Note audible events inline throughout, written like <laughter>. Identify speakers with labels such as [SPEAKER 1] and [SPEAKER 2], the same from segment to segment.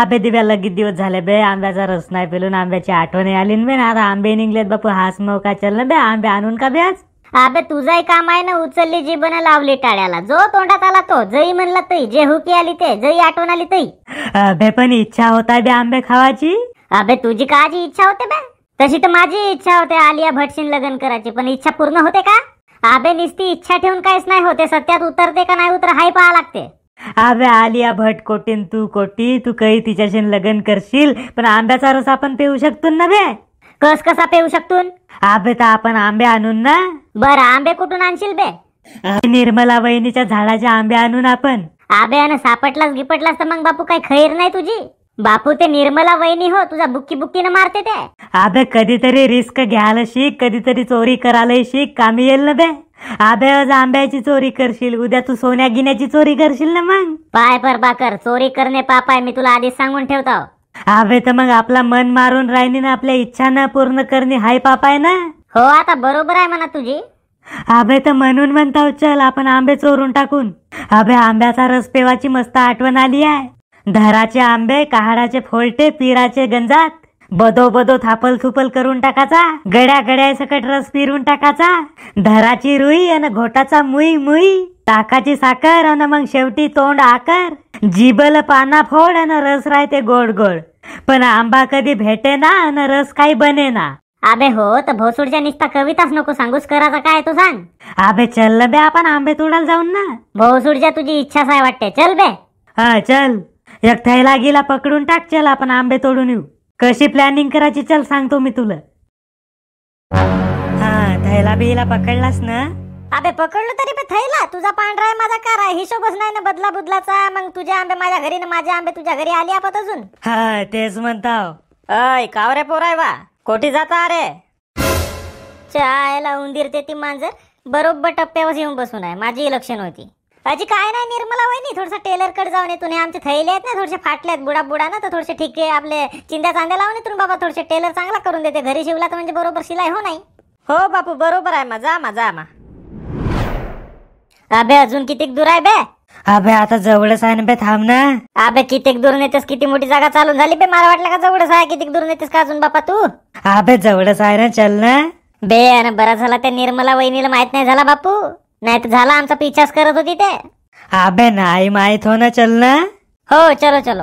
[SPEAKER 1] आबे दिव्याला किती दिवस झाले बे आंब्याचा रस नाही पेलून आंब्याची आठवणी आली बे ना आता आंबे निघलेत बापू हास मौका चल ना बे आंबे आणून का बे आज आबे तुझाही काम आहे ना उचलली जीवन
[SPEAKER 2] लावली टाळ्याला जो तोंडात आला तो जई म्हणला तई जे हुकी आली ते जई आठवण आली तई
[SPEAKER 1] अबे पण इच्छा होता बे आंबे खावाची
[SPEAKER 2] अबे तुझी काजी इच्छा होते बे तशी तर माझी इच्छा होते आलिया भटशीन लग्न करायची पण इच्छा पूर्ण होते का आबे निस्ती इच्छा ठेवून काहीच नाही होते सत्यात उतरते का नाही उतर हाय पाहा लागते
[SPEAKER 1] अबे आलिया भट कोटीन तू कोटी तू काही तिच्याशी लग्न करशील पण आंब्याचा रस आपण पेऊ शकतो ना बे कस कसा पेऊ शकतो अबे तर आपण आंबे आणून ना बर आंबे कुठून आणशील बे
[SPEAKER 2] निर्मला वहिनीच्या झाडाचे आंबे आणून आपण आबे आणि सापटलास गिपटलास तर मग बापू काही खैर नाही तुझी
[SPEAKER 1] बापू ते निर्मला वहिनी हो तुझा बुक्की बुक्की ना मारते ते अबे कधीतरी रिस्क घ्यायला शिक कधीतरी चोरी करायला शिक कामी येईल ना बे अबे आज आंब्याची चोरी करशील उद्या तू सोन्या गिन्याची चोरी करशील ना मग पाय पर बाकर चोरी करणे पाप आहे मी तुला
[SPEAKER 2] आधीच सांगून ठेवतो
[SPEAKER 1] अबे तर मग आपला मन मारून राहिणी ना आपल्या इच्छांना पूर्ण करणे हाय पाप आहे ना हो आता बरोबर आहे म्हणा तुझी अबे तर म्हणून म्हणताव चल आपण आंबे चोरून टाकून अबे आंब्याचा रस पेवाची मस्त आठवण आली आहे धराचे आंबे काहाडाचे फोलटे पिराचे गंजात बदो बदो थापल थुपल करून टाकाचा गड्या गड्या सकट रस पिरून टाकाचा धराची रुई आणि घोटाचा मुई मुई ताकाची साखर आणि मग शेवटी तोंड आकार जिबल पाना फोड अन रस राहते गोड गोड पण आंबा कधी भेटे ना अन रस काही बने ना अबे हो तर भोसूडच्या निस्ता कविताच नको सांगूच करायचा काय तू सांग अबे चल बे आपण आंबे तोडायला जाऊन ना भोसूडच्या तुझी इच्छा साय वाटते चल बे हा चल एक थैला गेला पकडून टाक चल आपण आंबे तोडून येऊ कशी प्लॅनिंग करायची चल सांगतो मी तुला हा थैला बिला पकडलास ना अबे पकडलो तरी पण थैला
[SPEAKER 2] तुझा पांढरा आहे माझा कारा हिशोबच नाही ना बदला बुदलाचा मग तुझे आंबे माझ्या घरी ना माझे आंबे तुझ्या घरी आली आपण अजून
[SPEAKER 1] हा तेच म्हणताव
[SPEAKER 2] अय कावरे पोराय वा
[SPEAKER 1] कोठी जाता अरे
[SPEAKER 2] चायला उंदीर ते ती मांजर बरोबर टप्प्यावर येऊन बसून आहे माझी इलेक्शन होती अजी काय नाही निर्मला वहिनी टेलर कडे जाऊन तुम्ही आमचे थैले आहेत ना थोडेसे फाटले आहेत बुडा बुडा ना तर थोडेसे ठीक आहे आपले चिंध्या चांद्या लावून येतून बाबा थोडेसे टेलर चांगला करून देते घरी शिवला तर म्हणजे बरोबर शिलाई हो नाही हो बापू बरोबर आहे माझा माझा मा
[SPEAKER 1] अबे अजून कितीक दूर आहे बे अबे आता जवळच आहे ना बे थांब ना
[SPEAKER 2] अबे कितीक दूर नेतेस किती मोठी जागा चालून झाली बे मला वाटलं का जवळच आहे कितीक दूर नेतेस का अजून बापा तू
[SPEAKER 1] अबे जवळच आहे ना चल ना बे
[SPEAKER 2] अन बरा झाला त्या निर्मला वहिनीला माहित नाही झाला बापू नाही तर झाला आमचा पिछाच करत होती ते
[SPEAKER 1] अबे नाही माहित हो ना चल ना हो
[SPEAKER 2] चलो चलो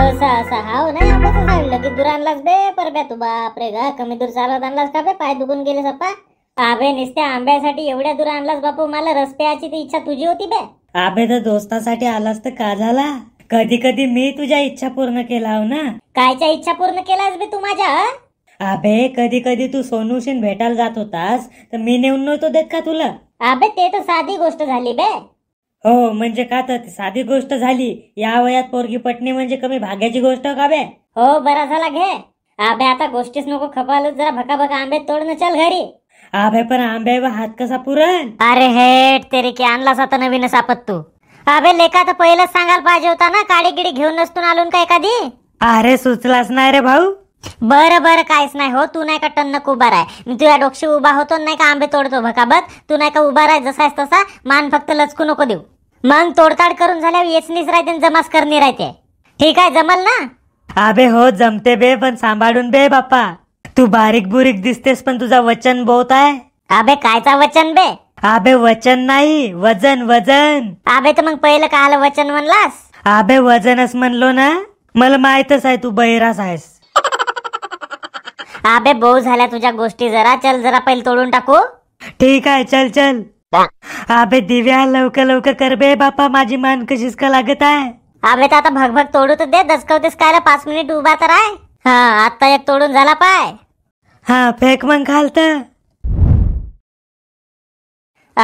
[SPEAKER 2] असा असा हाव नाही आपण की दूर आणलास बे परब्या तू बापरे गा कमी दूर चालत आणलास का बे पाय दुखून गेले सप्पा आबे निसत्या आंब्यासाठी एवढ्या दूर आणलास बापू मला रस्त्याची ती इच्छा तुझी होती बे
[SPEAKER 1] आबे तर दोस्तासाठी आलास तर का झाला कधी कधी मी तुझ्या इच्छा पूर्ण केला हो ना कायच्या इच्छा पूर्ण केलास बे तू माझ्या अबे कधी कधी तू सोनूशीन भेटायला जात होतास तर मी नेऊन नव्हतो देत का तुला अबे ते तर साधी गोष्ट झाली बे हो म्हणजे का तर साधी गोष्ट झाली या वयात पोरगी पटणी म्हणजे कमी भाग्याची गोष्ट का बे हो बरा झाला घे अबे आता गोष्टीच नको खपाल जरा भका भका आंबे न चल घरी अबे पण आंबे हात कसा
[SPEAKER 2] पुरण अरे हेट तरी की आणलास आता नवीन सापत तू अबे लेखा तर पहिलंच सांगायला पाहिजे होता ना काळी गिडी घेऊन नसतो आलून का एखादी
[SPEAKER 1] अरे सुचलाच नाही रे भाऊ
[SPEAKER 2] बरं बरं काहीच नाही हो तू नाही का टन्नक उभा राह मी तुझ्या डोक्षी उभा होतो नाही का आंबे तोडतो बघ तू नाही का उभा राह जसा आहेस तसा मान फक्त लचकू नको देऊ मन तोडताड करून झाल्यावर येचनीच राहते
[SPEAKER 1] जमास जमाच राहते ठीक आहे जमल ना अबे हो जमते बे पण सांभाळून बे बाप्पा तू बारीक बुरीक दिसतेस पण तुझा वचन बहुत आहे अबे कायचा वचन बे अबे वचन नाही वजन वजन अबे तर मग पहिलं आलं वचन म्हणलास अबे वजनच म्हणलो ना मला माहितच आहे तू बहिरास आहेस
[SPEAKER 2] अबे बहु झाल्या तुझ्या गोष्टी जरा चल जरा पहिले तोडून टाकू
[SPEAKER 1] ठीक आहे चल चल अबे दिव्या लवकर लवकर कर बे बापा माझी मान कशीच का लागत आहे अबे तर आता भगभग तोडू तर दे दचकवतेस काय पाच मिनिट उभा तर आहे हा आता एक
[SPEAKER 2] तोडून झाला पाय
[SPEAKER 1] हा फेक मग खाल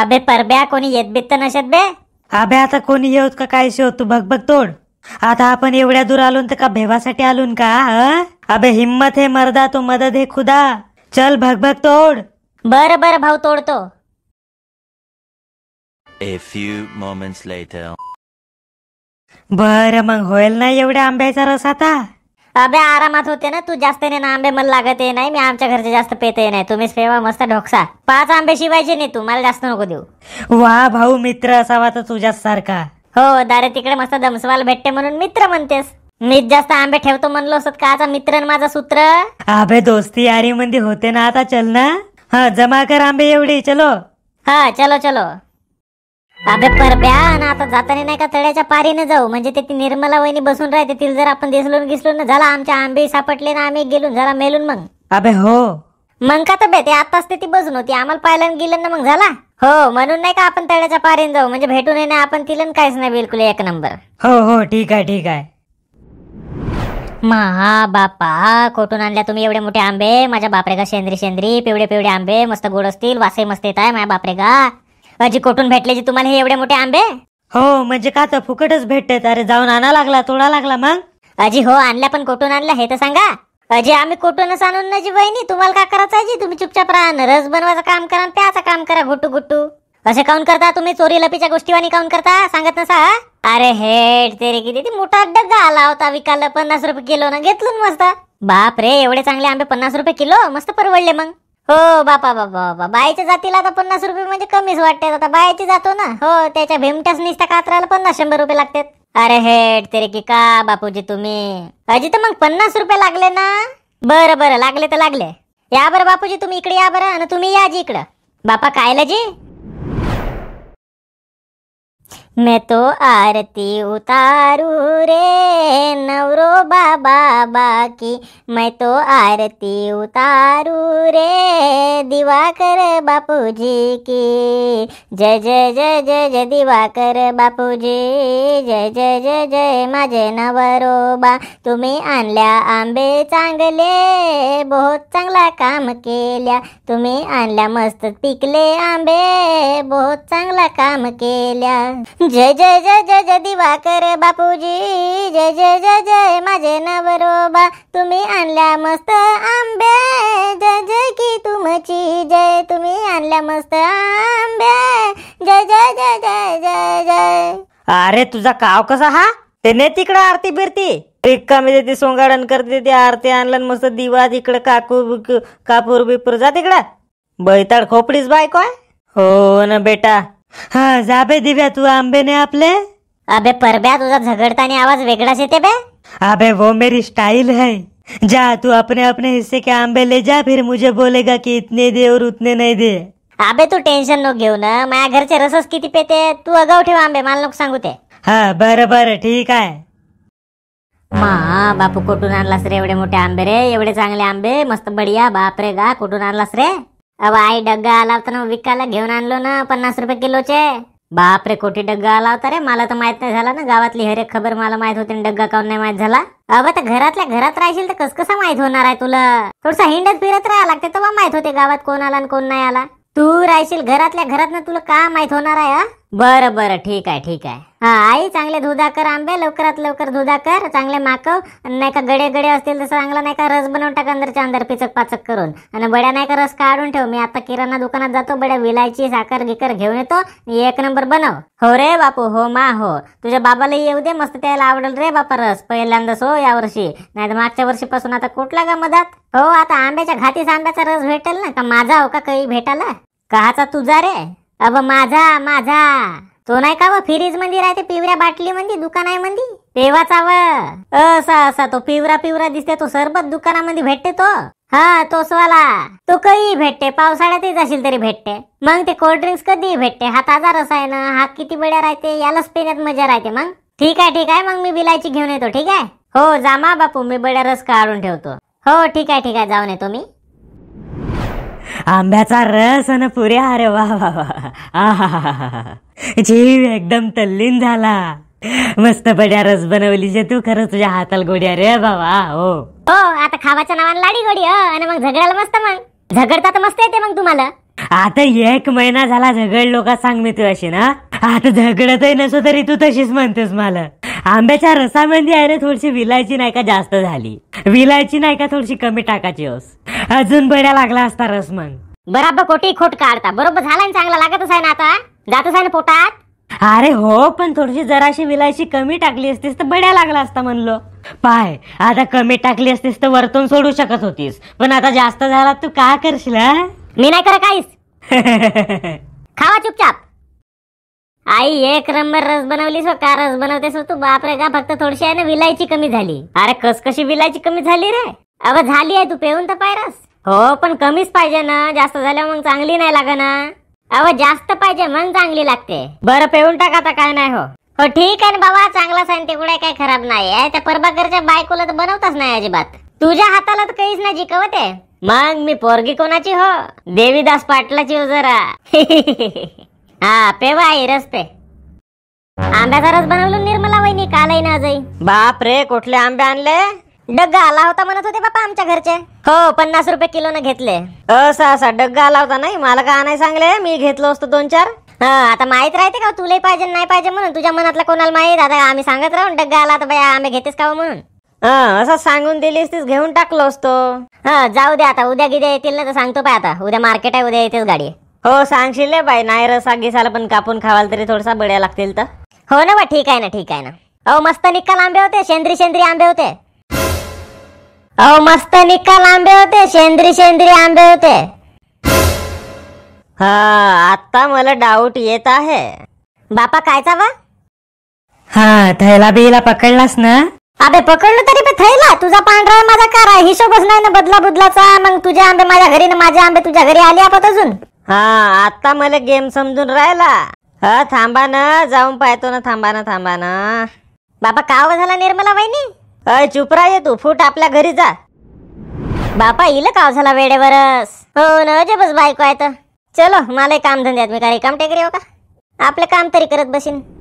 [SPEAKER 2] अबे परब्या कोणी येत बीत तर नसत बे
[SPEAKER 1] अबे आता कोणी येऊत का काय शिव तू भगभग तोड आता आपण एवढ्या दूर आलो तर का भेवासाठी आलो का अबे हिम्मत हे मर्दा तो मदत हे खुदा चल भग भग तोड बर बर भाऊ तोडतो
[SPEAKER 2] A few moments
[SPEAKER 1] बर मग होईल ना एवढ्या आंब्याचा रस आता
[SPEAKER 2] अबे आरामात होते ना तू जास्त आंबे मला लागत नाही मी आमच्या घरचे जास्त पेते नाही तुम्हीच फेवा मस्त ढोकसा पाच आंबे शिवायचे नाही तू
[SPEAKER 1] जास्त नको देऊ वा भाऊ मित्र असावा तर तुझ्याच सारखा
[SPEAKER 2] हो दारे तिकडे मस्त दमसवाल भेटते म्हणून मित्र म्हणतेस मीच जास्त आंबे ठेवतो म्हणलो असत आता मित्र माझा सूत्र
[SPEAKER 1] आबे दोस्ती यारी मंदी होते ना आता चल ना हा जमा कर आंबे एवढी चलो
[SPEAKER 2] हा चलो चलो अबे परब्या ना आता जाताना नाही का तळ्याच्या पारीने जाऊ म्हणजे ते ती निर्मला वहिनी बसून राहते तिला जर आपण दिसलो गिसलो ना झाला आमच्या आंबे सापटले ना आम्ही गेलो झाला मेलून मग अबे हो मग का बे ते आताच ते ती बसून होती आम्हाला पाहिलं गेलं ना मग झाला हो म्हणून नाही का आपण तळ्याच्या पारीन जाऊ म्हणजे भेटून येणे आपण तिला काहीच नाही बिलकुल एक नंबर हो हो ठीक आहे ठीक आहे महा बापा कोठून आणल्या तुम्ही एवढे मोठे आंबे माझ्या बापरे का शेंद्री शेंद्री पिवळे पिवळे आंबे मस्त गोड असतील वासे मस्त येत आहे माझ्या बापरे अजी कुठून भेटले जी तुम्हाला हे एवढे मोठे आंबे हो म्हणजे का तर फुकटच भेटते अरे जाऊन आणा लागला तोडा लागला मग अजी हो आणल्या पण कोठून आणल्या हे तर सांगा अजे आम्ही कुठूनच आणून ना जी बहिणी तुम्हाला काय करायचं आहे जी तुम्ही चुपचाप राहा ना रस बनवायचं काम करा आणि प्याचं काम करा गुट्टू गुट्टू असे काउन करता तुम्ही चोरी लपीच्या गोष्टीवाणी काउन करता सांगत नसा अरे हेड तेरे किती मोठा डग्गा आला होता विकायला पन्नास रुपये किलो ना घेतलं मस्त बाप रे एवढे चांगले आंबे पन्नास रुपये किलो मस्त परवडले मग हो बापा बापा बाबा बायच्या जातीला आता पन्नास रुपये म्हणजे कमीच वाटतात आता बायचे जातो ना हो त्याच्या भेमट्याच निसत्या कात्राला पन्नास शंभर रुपये लागतात अरे हेड तरी की का बापूजी तुम्ही अजित मग पन्नास रुपये लागले ना बरं बरं लागले तर लागले या बरं बापूजी तुम्ही इकडे या बरं आणि तुम्ही या जी इकडं बापा कायला जी मैं तो आरती उतारू रे नवरो बाबा बाकी मैं तो आरती उतारू रे दिवाकर बापूजी की जय जय जय जय जय दिवाकर बापूजी जय जय जय जय माझे नवरोबा तुम्ही आणल्या आंबे चांगले बहुत चांगला काम केल्या तुम्ही आणल्या मस्त पिकले आंबे बहुत चांगला काम केल्या जय जय जय जय जय दिवाकर बापूजी जय जय जय जय माझे नवरोबा तुम्ही आणल्या मस्त आंबे जय जय की तुमची जय तुम्ही आणल्या मस्त आंबे जय जय जय जय जय जय
[SPEAKER 1] अरे तुझा काव कसा हा ते ने तिकडं आरती बिरती मी देते सोंगाडन करते ते आरती आणलं मस्त दिवा तिकडं काकू बिकू- कापूर बिपूर जा तिकडं बैताळ खोपडीच बायको काय हो ना बेटा हा जाबे दिव्या तू आंबे ने आपले अबे परब्या तुझा झगडताना आवाज वेगळाच येते बे अबे वो मेरी स्टाईल है जा तू अपने अपने हिस्से के आंबे ले जा फिर मुझे बोलेगा की इतने दे और उतने नहीं दे अबे तू टेन्शन नको घेऊ ना
[SPEAKER 2] माझ्या घरचे रसच किती पेते तू अगाव ठेव आंबे मला नको सांगू ते
[SPEAKER 1] हा बर बर ठीक आहे
[SPEAKER 2] मा बापू कुठून आणलास रे एवढे मोठे आंबे रे एवढे चांगले आंबे मस्त बढिया बाप रे गा कुठून आणलास रे अव आई डग्गा आला होता ना विकायला घेऊन आणलो ना पन्नास रुपये किलोचे बापरे कोटी डग्गा आला होता रे मला तर माहित नाही झाला ना गावातली हरेक खबर मला माहित होती डग्गा काऊन नाही माहित झाला अबा तर घरातल्या घरात राहशील तर कस कसं माहित होणार आहे तुला थोडसा हिंडत फिरत राहा लागते तेव्हा माहित होते गावात कोण आला आणि कोण नाही आला तू राहशील घरातल्या घरात ना तुला का माहित होणार आहे बरं बरं ठीक आहे ठीक आहे हा आई चांगले धुदा कर आंबे लवकरात लवकर धुदा कर चांगले माकव नाही का गडे गडे असतील तसं चांगला नाही का रस बनवून टाका अंदरच्या अंदर पिचक पाचक करून आणि बड्या नाही का रस काढून ठेव मी आता किराणा दुकानात जातो बड्या विलायची साखर गिकर घेऊन येतो एक नंबर बनव हो रे बापू हो मा हो तुझ्या बाबालाही येऊ दे मस्त त्याला आवडेल रे बापा रस पहिल्यांदा सो यावर्षी नाही तर मागच्या वर्षीपासून आता कुठला का मधात हो आता आंब्याच्या घातीस आंब्याचा रस भेटेल ना का माझा हो का काही भेटाला कहाचा तुझा रे अब माझा माझा तो नाही का व फ्रीज मध्ये राहते पिवऱ्या बाटली मध्ये दुकान आहे मध्ये तेव्हाचा व असा असा तो पिवरा पिवरा दिसते तो सरबत दुकानामध्ये भेटते तो हा तोसवाला तो कधी भेटते पावसाळ्यातही असेल तरी भेटते मग ते कोल्ड ड्रिंक्स कधी भेटते हा ताजा रस आहे ना हा किती बड्या राहते यालाच पिण्यात मजा राहते मग ठीक आहे ठीक आहे मग मी बिलायची घेऊन येतो ठीक आहे हो जामा बापू मी बड्या रस काढून ठेवतो हो ठीक आहे ठीक आहे जाऊन येतो मी
[SPEAKER 1] आंब्याचा रस आणि पुऱ्या अरे वा वा वा जीव एकदम तल्लीन झाला मस्त बड्या रस बनवली जे तू खरं तुझ्या हाताल गोडी अरे बाबा हो
[SPEAKER 2] हो आता खावाच्या नावाने लाडी गोडी हो आणि मग झगडायला मस्त मग
[SPEAKER 1] झगडता तर मस्त येते मग तुम्हाला आता एक महिना झाला झगड लोक सांग मी तू अशी ना आता झगडतही नसो तरी तू तशीच म्हणतेस मला आंब्याच्या रसामध्ये आहे ना थोडीशी विलायची नाही का जास्त झाली विलायची नाही का थोडीशी कमी टाकायची होस अजून बड्या लागला असता रस मग बराबर कोटी खोट काढता बरोबर झाला ना चांगला लागतच आहे ना आता जातच ना पोटात अरे हो पण थोडीशी जराशी विलायची कमी टाकली असतीस तर बड्या लागला असता म्हणलो पाय आता कमी टाकली असतीस तर वरतून सोडू शकत होतीस पण आता जास्त झाला तू का करशील मी नाही कर काहीच <laughs>
[SPEAKER 2] खावा चुपचाप आई एक नंबर रस बनवलीस हो. का रस बनवतेस हो तू बापरे का फक्त थोडीशी आहे ना विलायची कमी झाली अरे कस कशी विलायची कमी झाली रे अब झाली आहे तू पेऊन तर पाय रस हो पण कमीच पाहिजे ना जास्त झाल्या मग चांगली नाही लागा ना अव जास्त पाहिजे मग चांगली लागते बर पेऊन टाका आता काय नाही हो हो ठीक आहे ना बाबा चांगला सांगते पुढे काय खराब नाही आहे त्या परबाकरच्या बायकोला तर बनवताच नाही अजिबात तुझ्या हाताला तर काहीच नाही जिकवत आहे मग मी पोरगी कोणाची हो देवीदास पाटलाची हो जरा <laughs> हा पे वाई रस पे आंब्याचा रस बनवलो निर्मला वहिनी कालही ना आजही बाप रे कुठले आंबे आणले डग्गा आला होता म्हणत होते बापा आमच्या घरचे हो पन्नास रुपये किलो न घेतले असं असा डग्गा आला होता नाही मला का नाही सांगले मी घेतलो असतो दोन चार आता माहित राहते का हो, तुलाही पाहिजे नाही पाहिजे म्हणून तुझ्या मनातला कोणाला माहित आता आम्ही सांगत राहून डग्गा आला तर आम्ही घेतेस का हो म्हणून असं सांगून दिलीस तीच घेऊन टाकलो असतो हा जाऊ दे आता उद्या गिद्या येतील ना तर सांगतो पाय आता उद्या मार्केट आहे उद्या येतेच गाडी हो सांगशील बाई नाही रसा गिसाला पण कापून खावाल तरी थोडासा बड्या लागतील तर हो ना बा ठीक आहे ना ठीक आहे ना अहो मस्त निकाल आंबे होते शेंद्री शेंद्री आंबे होते अहो मस्त निकाल आंबे होते शेंद्री शेंद्री आंबे होते हा आता मला डाऊट येत आहे बापा कायचा वा
[SPEAKER 1] हा थैला बिला पकडलास ना
[SPEAKER 2] अबे पकडलं तरी पण थैला तुझा पांढरा माझा काळा हिशोबच नाही ना बदला बुदलाचा मग तुझे आंबे माझ्या घरी ना माझे आंबे तुझ्या घरी आले आपण अजून हा आता मला गेम समजून राहिला हा थांबा ना जाऊन पाहतो ना थांबा ना थांबा ना बाबा काव झाला निर्मला वहिनी अय चुप ये तू फूट आपल्या घरी जा बापा इला काव झाला वेळेवरच हो न जे बस बायको आहे तर चलो मला काम धंद्यात मी काय
[SPEAKER 1] काम टेकरी हो का आपलं काम तरी करत बसीन